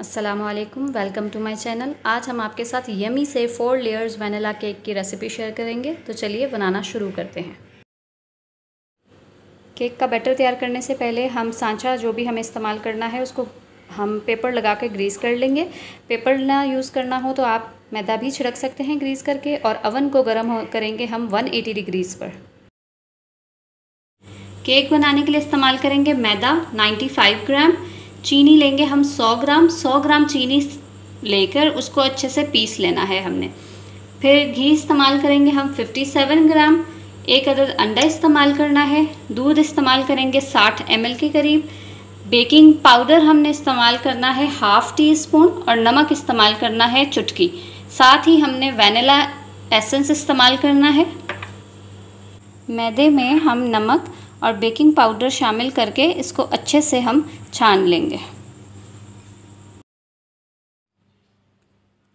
Aslam welcome to my channel आज हम आपके साथ यमी से फोर लेयर्स वनीला केक की रेसिपी शेयर करेंगे तो चलिए बनाना शुरू करते हैं केक का बैटर तैयार करने से पहले हम सांचा जो भी हमें इस्तेमाल करना है उसको हम पेपर लगा के ग्रीस कर लेंगे पेपर ना यूज़ करना हो तो आप मैदा भी छिड़क सकते हैं ग्रीस करके और अवन को गर्म करेंगे हम एटी डिग्रीज़ पर केक बनाने के लिए इस्तेमाल करेंगे मैदा फाइव ग्राम चीनी लेंगे हम 100 ग्राम 100 ग्राम चीनी लेकर उसको अच्छे से पीस लेना है हमने फिर घी इस्तेमाल करेंगे हम 57 ग्राम एक अदद अंडा इस्तेमाल करना है दूध इस्तेमाल करेंगे 60 एम के करीब बेकिंग पाउडर हमने इस्तेमाल करना है हाफ़ टी स्पून और नमक इस्तेमाल करना है चुटकी साथ ही हमने वेनिला एसेंस इस्तेमाल करना है मैदे में हम नमक और बेकिंग पाउडर शामिल करके इसको अच्छे से हम छान लेंगे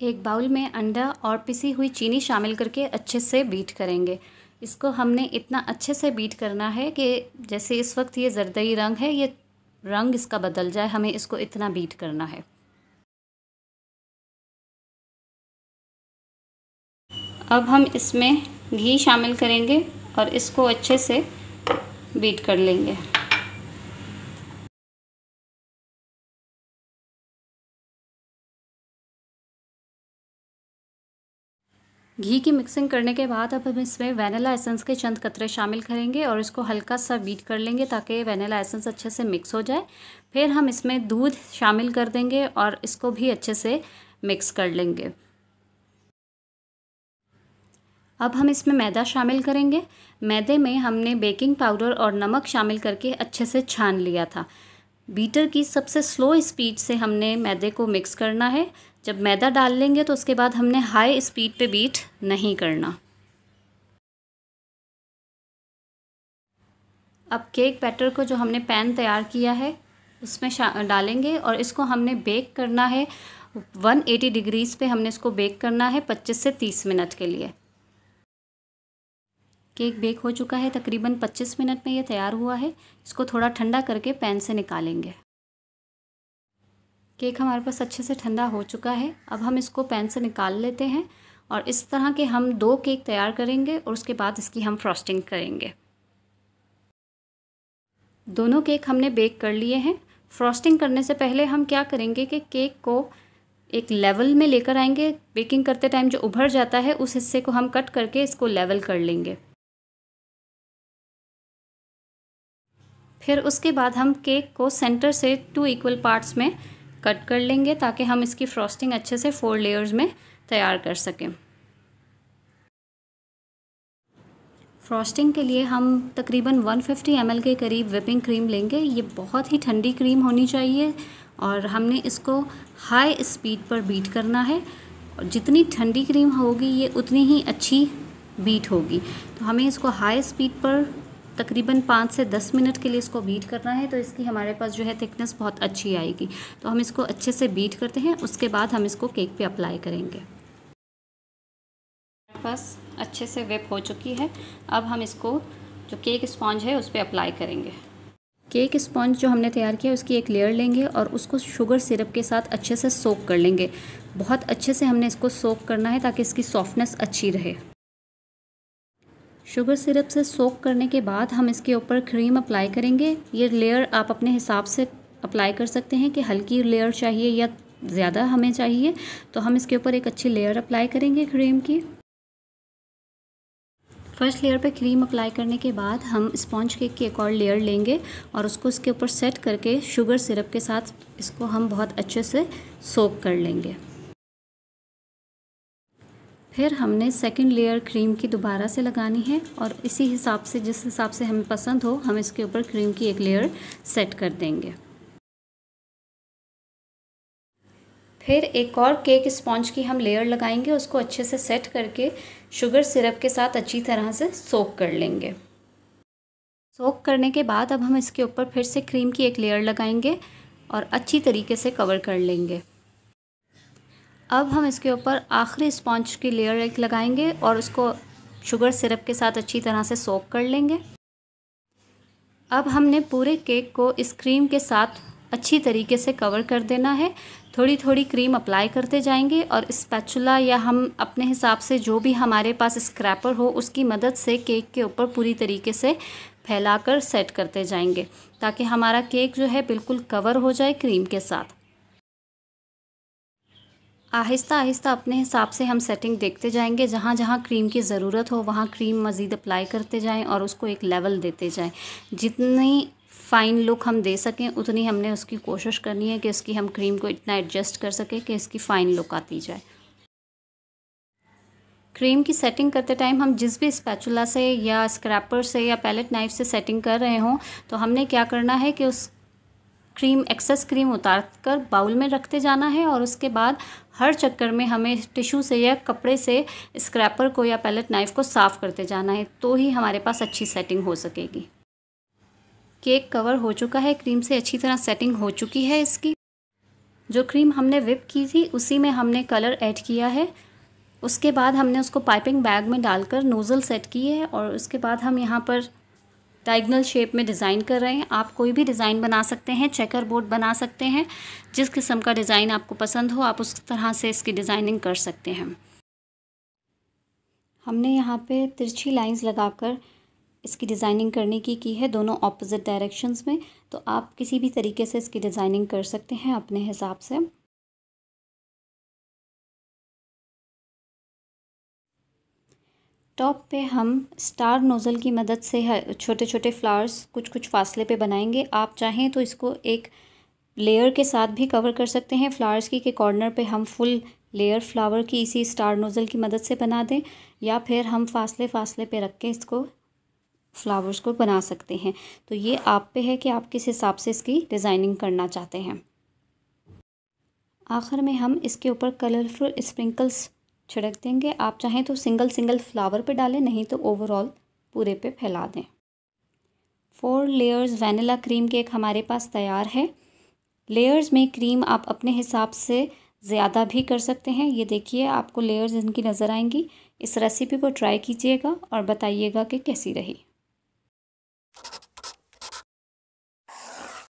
एक बाउल में अंडा और पिसी हुई चीनी शामिल करके अच्छे से बीट करेंगे इसको हमने इतना अच्छे से बीट करना है कि जैसे इस वक्त ये जरदई रंग है ये रंग इसका बदल जाए हमें इसको इतना बीट करना है अब हम इसमें घी शामिल करेंगे और इसको अच्छे से बीट कर लेंगे घी की मिक्सिंग करने के बाद अब हम इसमें वेनिला एसेंस के चंद कतरे शामिल करेंगे और इसको हल्का सा बीट कर लेंगे ताकि वेनिला एसेंस अच्छे से मिक्स हो जाए फिर हम इसमें दूध शामिल कर देंगे और इसको भी अच्छे से मिक्स कर लेंगे अब हम इसमें मैदा शामिल करेंगे मैदे में हमने बेकिंग पाउडर और नमक शामिल करके अच्छे से छान लिया था बीटर की सबसे स्लो स्पीड से हमने मैदे को मिक्स करना है जब मैदा डाल लेंगे तो उसके बाद हमने हाई स्पीड पे बीट नहीं करना अब केक बैटर को जो हमने पैन तैयार किया है उसमें डालेंगे और इसको हमने बेक करना है 180 डिग्रीज़ पे हमने इसको बेक करना है 25 से 30 मिनट के लिए केक बेक हो चुका है तकरीबन 25 मिनट में ये तैयार हुआ है इसको थोड़ा ठंडा करके पैन से निकालेंगे केक हमारे पास अच्छे से ठंडा हो चुका है अब हम इसको पैन से निकाल लेते हैं और इस तरह के हम दो केक तैयार करेंगे और उसके बाद इसकी हम फ्रॉस्टिंग करेंगे दोनों केक हमने बेक कर लिए हैं फ्रॉस्टिंग करने से पहले हम क्या करेंगे कि केक को एक लेवल में लेकर आएंगे बेकिंग करते टाइम जो उभर जाता है उस हिस्से को हम कट करके इसको लेवल कर लेंगे फिर उसके बाद हम केक को सेंटर से टू इक्वल पार्ट्स में कट कर लेंगे ताकि हम इसकी फ्रॉस्टिंग अच्छे से फोर लेयर्स में तैयार कर सकें फ्रॉस्टिंग के लिए हम तकरीबन 150 फिफ्टी के करीब विपिंग क्रीम लेंगे ये बहुत ही ठंडी क्रीम होनी चाहिए और हमने इसको हाई स्पीड पर बीट करना है और जितनी ठंडी क्रीम होगी ये उतनी ही अच्छी बीट होगी तो हमें इसको हाई स्पीड पर तकरीबन पाँच से दस मिनट के लिए इसको बीट करना है तो इसकी हमारे पास जो है थिकनेस बहुत अच्छी आएगी तो हम इसको अच्छे से बीट करते हैं उसके बाद हम इसको केक पे अप्लाई करेंगे बस अच्छे से वेप हो चुकी है अब हम इसको जो केक स्पॉन्ज है उस पर अप्लाई करेंगे केक स्पॉन्ज जो हमने तैयार किया उसकी एक लेयर लेंगे और उसको शुगर सिरप के साथ अच्छे से सोक कर लेंगे बहुत अच्छे से हमने इसको सोक करना है ताकि इसकी सॉफ्टनेस अच्छी रहे शुगर सिरप से सोक करने के बाद हम इसके ऊपर क्रीम अप्लाई करेंगे ये लेयर आप अपने हिसाब से अप्लाई कर सकते हैं कि हल्की लेयर चाहिए या ज़्यादा हमें चाहिए तो हम इसके ऊपर एक अच्छी लेयर अप्लाई करेंगे क्रीम की फर्स्ट लेयर पे क्रीम अप्लाई करने के बाद हम स्पॉन्ज केक की एक और लेयर लेंगे और उसको इसके ऊपर सेट करके शुगर सिरप के साथ इसको हम बहुत अच्छे से सोक कर लेंगे फिर हमने सेकंड लेयर क्रीम की दोबारा से लगानी है और इसी हिसाब से जिस हिसाब से हमें पसंद हो हम इसके ऊपर क्रीम की एक लेयर सेट कर देंगे फिर एक और केक स्पॉन्ज की हम लेयर लगाएंगे उसको अच्छे से सेट करके शुगर सिरप के साथ अच्छी तरह से सोक कर लेंगे सोक करने के बाद अब हम इसके ऊपर फिर से क्रीम की एक लेयर लगाएंगे और अच्छी तरीके से कवर कर लेंगे अब हम इसके ऊपर आखिरी स्पॉन्च की लेयर एक लगाएंगे और उसको शुगर सिरप के साथ अच्छी तरह से सोक कर लेंगे अब हमने पूरे केक को इस क्रीम के साथ अच्छी तरीके से कवर कर देना है थोड़ी थोड़ी क्रीम अप्लाई करते जाएंगे और स्पैचुला या हम अपने हिसाब से जो भी हमारे पास स्क्रैपर हो उसकी मदद से केक के ऊपर पूरी तरीके से फैलाकर सेट करते जाएंगे ताकि हमारा केक जो है बिल्कुल कवर हो जाए क्रीम के साथ आहिस्ता आहिस्ता अपने हिसाब से हम सेटिंग देखते जाएंगे जहाँ जहाँ क्रीम की ज़रूरत हो वहाँ क्रीम मज़ीद अप्लाई करते जाएं और उसको एक लेवल देते जाएं जितनी फ़ाइन लुक हम दे सकें उतनी हमने उसकी कोशिश करनी है कि इसकी हम क्रीम को इतना एडजस्ट कर सकें कि इसकी फ़ाइन लुक आती जाए क्रीम की सेटिंग करते टाइम हम जिस भी स्पैचुला से या स्क्रैपर से या पैलेट नाइफ से सेटिंग कर रहे हों तो हमने क्या करना है कि उस क्रीम एक्सेस क्रीम उतार कर बाउल में रखते जाना है और उसके बाद हर चक्कर में हमें टिशू से या कपड़े से स्क्रैपर को या पैलेट नाइफ़ को साफ़ करते जाना है तो ही हमारे पास अच्छी सेटिंग हो सकेगी केक कवर हो चुका है क्रीम से अच्छी तरह सेटिंग हो चुकी है इसकी जो क्रीम हमने विप की थी उसी में हमने कलर ऐड किया है उसके बाद हमने उसको पाइपिंग बैग में डालकर नोज़ल सेट की है और उसके बाद हम यहाँ पर डाइगनल शेप में डिज़ाइन कर रहे हैं आप कोई भी डिज़ाइन बना सकते हैं चेकर बोर्ड बना सकते हैं जिस किस्म का डिज़ाइन आपको पसंद हो आप उस तरह से इसकी डिज़ाइनिंग कर सकते हैं हमने यहाँ पे तिरछी लाइंस लगाकर इसकी डिज़ाइनिंग करने की की है दोनों ऑपोजिट डायरेक्शंस में तो आप किसी भी तरीके से इसकी डिज़ाइनिंग कर सकते हैं अपने हिसाब से टॉप पे हम स्टार नोज़ल की मदद से छोटे छोटे फ्लावर्स कुछ कुछ फासले पे बनाएंगे आप चाहें तो इसको एक लेयर के साथ भी कवर कर सकते हैं फ्लावर्स की के कॉर्नर पे हम फुल लेयर फ्लावर की इसी स्टार नोज़ल की मदद से बना दें या फिर हम फासले फासले पे रख के इसको फ्लावर्स को बना सकते हैं तो ये आप पे है कि आप किस हिसाब से इसकी डिज़ाइनिंग करना चाहते हैं आखिर में हम इसके ऊपर कलरफुल स्प्रिंकल्स छिड़क देंगे आप चाहें तो सिंगल सिंगल फ्लावर पे डालें नहीं तो ओवरऑल पूरे पे फैला दें four layers vanilla cream cake हमारे पास तैयार है लेयर्स में क्रीम आप अपने हिसाब से ज़्यादा भी कर सकते हैं ये देखिए आपको लेयर्स इनकी नज़र आएंगी इस रेसिपी को ट्राई कीजिएगा और बताइएगा कि कैसी रही